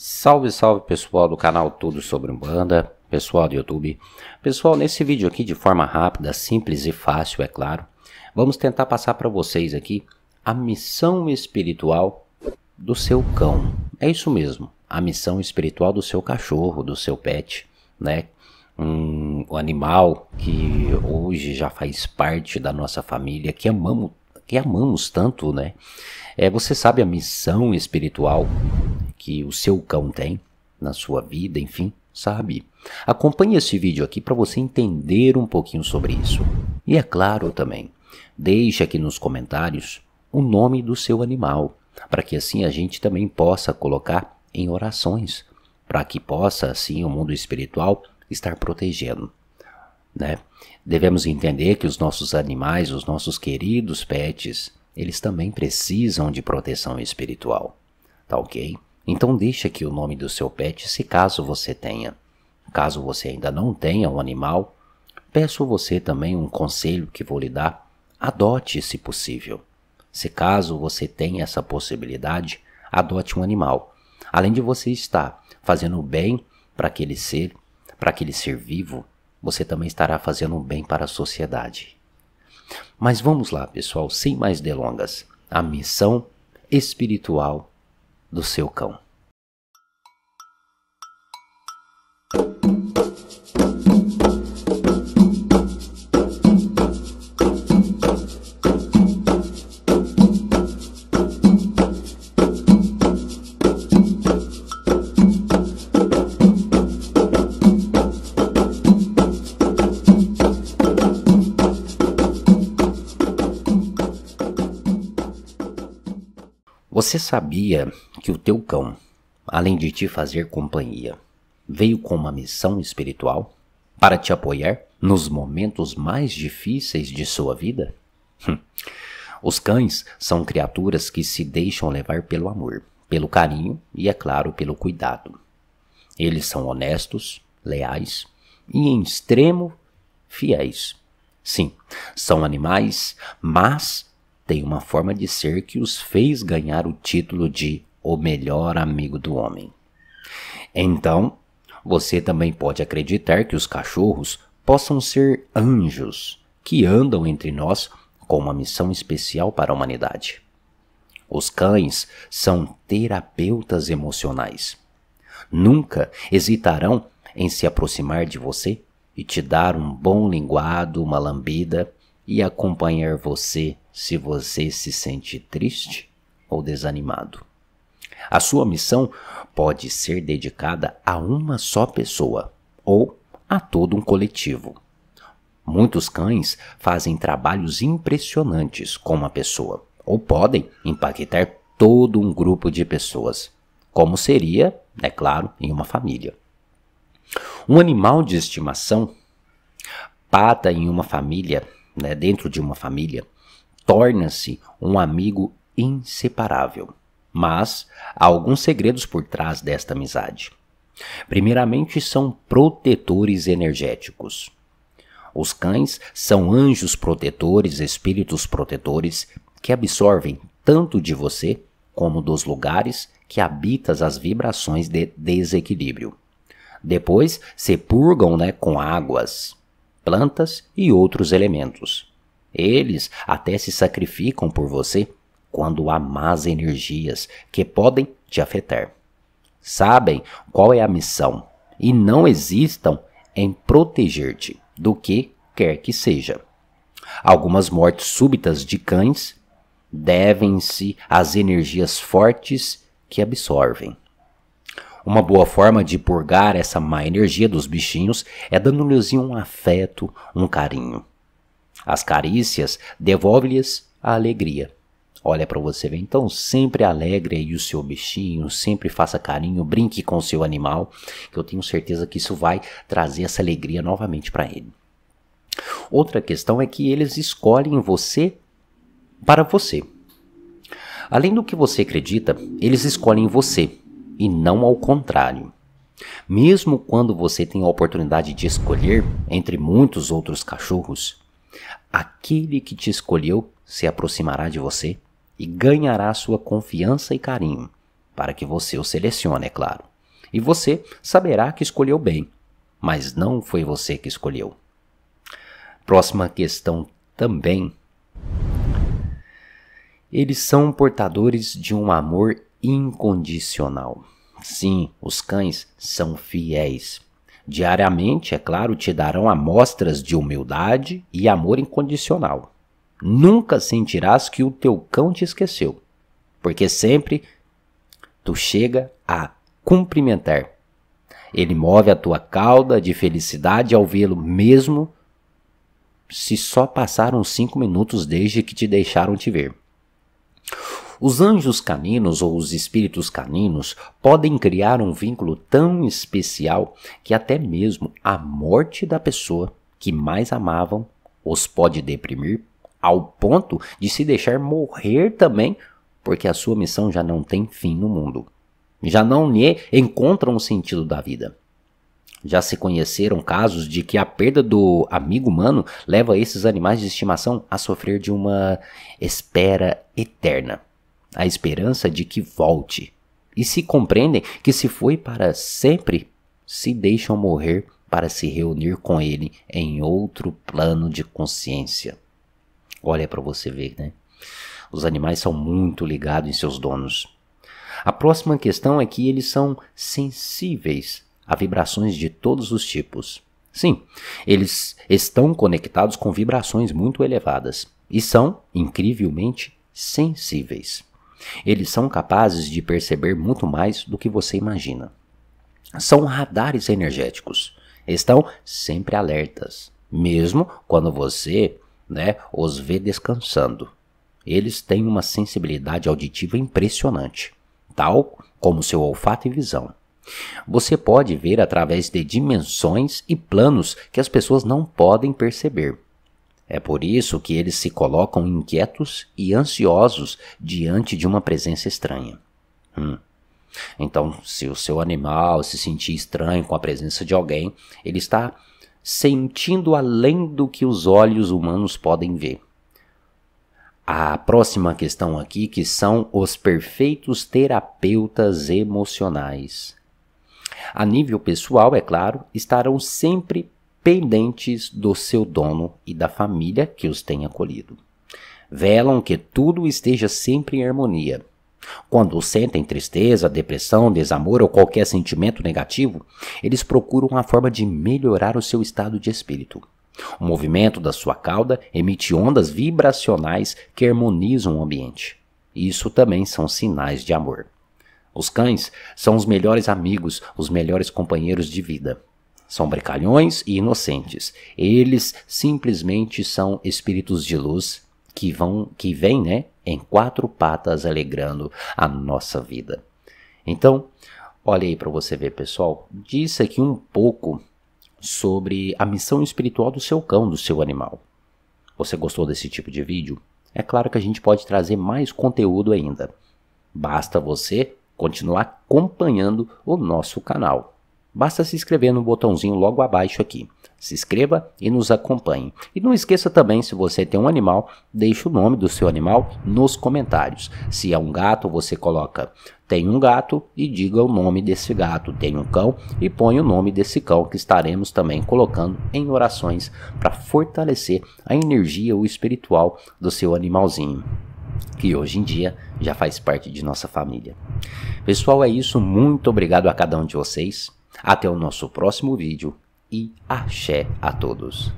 Salve, salve pessoal do canal Tudo Sobre Umbanda, pessoal do YouTube. Pessoal, nesse vídeo aqui de forma rápida, simples e fácil, é claro, vamos tentar passar para vocês aqui a missão espiritual do seu cão. É isso mesmo, a missão espiritual do seu cachorro, do seu pet, né? Um animal que hoje já faz parte da nossa família, que amamos que amamos tanto, né? É, você sabe a missão espiritual que o seu cão tem na sua vida, enfim, sabe? Acompanhe esse vídeo aqui para você entender um pouquinho sobre isso. E é claro também, deixe aqui nos comentários o nome do seu animal, para que assim a gente também possa colocar em orações, para que possa assim o mundo espiritual estar protegendo né? Devemos entender que os nossos animais, os nossos queridos pets, eles também precisam de proteção espiritual, tá ok? Então deixa aqui o nome do seu pet se caso você tenha. Caso você ainda não tenha um animal, peço você também um conselho que vou lhe dar, adote se possível. Se caso você tenha essa possibilidade, adote um animal. Além de você estar fazendo bem para aquele ser, para aquele ser vivo, você também estará fazendo um bem para a sociedade. Mas vamos lá, pessoal, sem mais delongas, a missão espiritual do seu cão. Você sabia que o teu cão, além de te fazer companhia, veio com uma missão espiritual para te apoiar nos momentos mais difíceis de sua vida? Hum. Os cães são criaturas que se deixam levar pelo amor, pelo carinho e, é claro, pelo cuidado. Eles são honestos, leais e, em extremo, fiéis. Sim, são animais, mas tem uma forma de ser que os fez ganhar o título de o melhor amigo do homem. Então, você também pode acreditar que os cachorros possam ser anjos que andam entre nós com uma missão especial para a humanidade. Os cães são terapeutas emocionais. Nunca hesitarão em se aproximar de você e te dar um bom linguado, uma lambida e acompanhar você se você se sente triste ou desanimado. A sua missão pode ser dedicada a uma só pessoa ou a todo um coletivo. Muitos cães fazem trabalhos impressionantes com uma pessoa ou podem impactar todo um grupo de pessoas, como seria, é claro, em uma família. Um animal de estimação pata em uma família né, dentro de uma família, torna-se um amigo inseparável. Mas há alguns segredos por trás desta amizade. Primeiramente, são protetores energéticos. Os cães são anjos protetores, espíritos protetores, que absorvem tanto de você como dos lugares que habitas as vibrações de desequilíbrio. Depois se purgam né, com águas, plantas e outros elementos. Eles até se sacrificam por você quando há más energias que podem te afetar. Sabem qual é a missão e não existam em proteger-te do que quer que seja. Algumas mortes súbitas de cães devem-se às energias fortes que absorvem. Uma boa forma de purgar essa má energia dos bichinhos é dando-lhes um afeto, um carinho. As carícias devolvem-lhes a alegria. Olha para você ver, então sempre alegre aí o seu bichinho, sempre faça carinho, brinque com o seu animal, que eu tenho certeza que isso vai trazer essa alegria novamente para ele. Outra questão é que eles escolhem você para você. Além do que você acredita, eles escolhem você e não ao contrário. Mesmo quando você tem a oportunidade de escolher entre muitos outros cachorros, aquele que te escolheu se aproximará de você e ganhará sua confiança e carinho, para que você o selecione, é claro. E você saberá que escolheu bem, mas não foi você que escolheu. Próxima questão também. Eles são portadores de um amor incondicional. Sim, os cães são fiéis. Diariamente, é claro, te darão amostras de humildade e amor incondicional. Nunca sentirás que o teu cão te esqueceu, porque sempre tu chega a cumprimentar. Ele move a tua cauda de felicidade ao vê-lo, mesmo se só passaram cinco minutos desde que te deixaram te ver. Os anjos caninos ou os espíritos caninos podem criar um vínculo tão especial que até mesmo a morte da pessoa que mais amavam os pode deprimir ao ponto de se deixar morrer também, porque a sua missão já não tem fim no mundo. Já não lhe encontram o sentido da vida. Já se conheceram casos de que a perda do amigo humano leva esses animais de estimação a sofrer de uma espera eterna a esperança de que volte, e se compreendem que se foi para sempre, se deixam morrer para se reunir com ele em outro plano de consciência. Olha para você ver, né? Os animais são muito ligados em seus donos. A próxima questão é que eles são sensíveis a vibrações de todos os tipos. Sim, eles estão conectados com vibrações muito elevadas e são incrivelmente sensíveis. Eles são capazes de perceber muito mais do que você imagina. São radares energéticos. Estão sempre alertas, mesmo quando você né, os vê descansando. Eles têm uma sensibilidade auditiva impressionante, tal como seu olfato e visão. Você pode ver através de dimensões e planos que as pessoas não podem perceber. É por isso que eles se colocam inquietos e ansiosos diante de uma presença estranha. Hum. Então, se o seu animal se sentir estranho com a presença de alguém, ele está sentindo além do que os olhos humanos podem ver. A próxima questão aqui que são os perfeitos terapeutas emocionais. A nível pessoal, é claro, estarão sempre pendentes do seu dono e da família que os tem acolhido. Velam que tudo esteja sempre em harmonia. Quando sentem tristeza, depressão, desamor ou qualquer sentimento negativo, eles procuram uma forma de melhorar o seu estado de espírito. O movimento da sua cauda emite ondas vibracionais que harmonizam o ambiente. Isso também são sinais de amor. Os cães são os melhores amigos, os melhores companheiros de vida. São brincalhões e inocentes. Eles simplesmente são espíritos de luz que vão, que vêm, né, em quatro patas alegrando a nossa vida. Então, olha aí para você ver, pessoal. Disse aqui um pouco sobre a missão espiritual do seu cão, do seu animal. Você gostou desse tipo de vídeo? É claro que a gente pode trazer mais conteúdo ainda. Basta você continuar acompanhando o nosso canal basta se inscrever no botãozinho logo abaixo aqui. Se inscreva e nos acompanhe. E não esqueça também, se você tem um animal, deixe o nome do seu animal nos comentários. Se é um gato, você coloca tem um gato e diga o nome desse gato. Tem um cão e põe o nome desse cão que estaremos também colocando em orações para fortalecer a energia ou espiritual do seu animalzinho que hoje em dia já faz parte de nossa família. Pessoal, é isso. Muito obrigado a cada um de vocês. Até o nosso próximo vídeo e axé a todos!